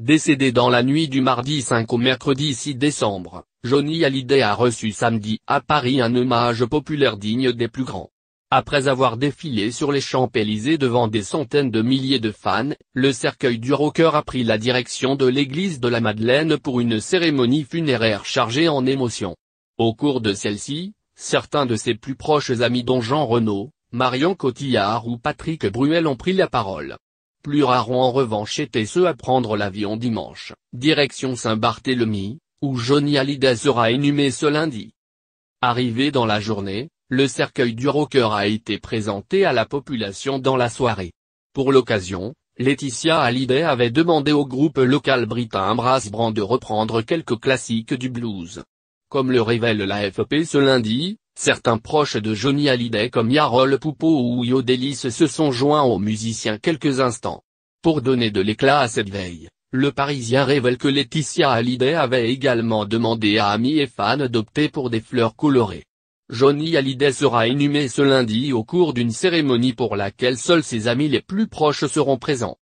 Décédé dans la nuit du mardi 5 au mercredi 6 décembre, Johnny Hallyday a reçu samedi à Paris un hommage populaire digne des plus grands. Après avoir défilé sur les Champs-Élysées devant des centaines de milliers de fans, le cercueil du rocker a pris la direction de l'église de la Madeleine pour une cérémonie funéraire chargée en émotions. Au cours de celle-ci, certains de ses plus proches amis dont Jean Renaud, Marion Cotillard ou Patrick Bruel ont pris la parole. Plus rare en revanche étaient ceux à prendre l'avion dimanche, direction Saint-Barthélemy, où Johnny Hallyday sera inhumé ce lundi. Arrivé dans la journée, le cercueil du rocker a été présenté à la population dans la soirée. Pour l'occasion, Laetitia Hallyday avait demandé au groupe local britain Brand de reprendre quelques classiques du blues. Comme le révèle la l'AFP ce lundi, Certains proches de Johnny Hallyday comme Yarol Poupeau ou Yo se sont joints aux musiciens quelques instants. Pour donner de l'éclat à cette veille, le Parisien révèle que Laetitia Hallyday avait également demandé à amis et fans d'opter pour des fleurs colorées. Johnny Hallyday sera inhumé ce lundi au cours d'une cérémonie pour laquelle seuls ses amis les plus proches seront présents.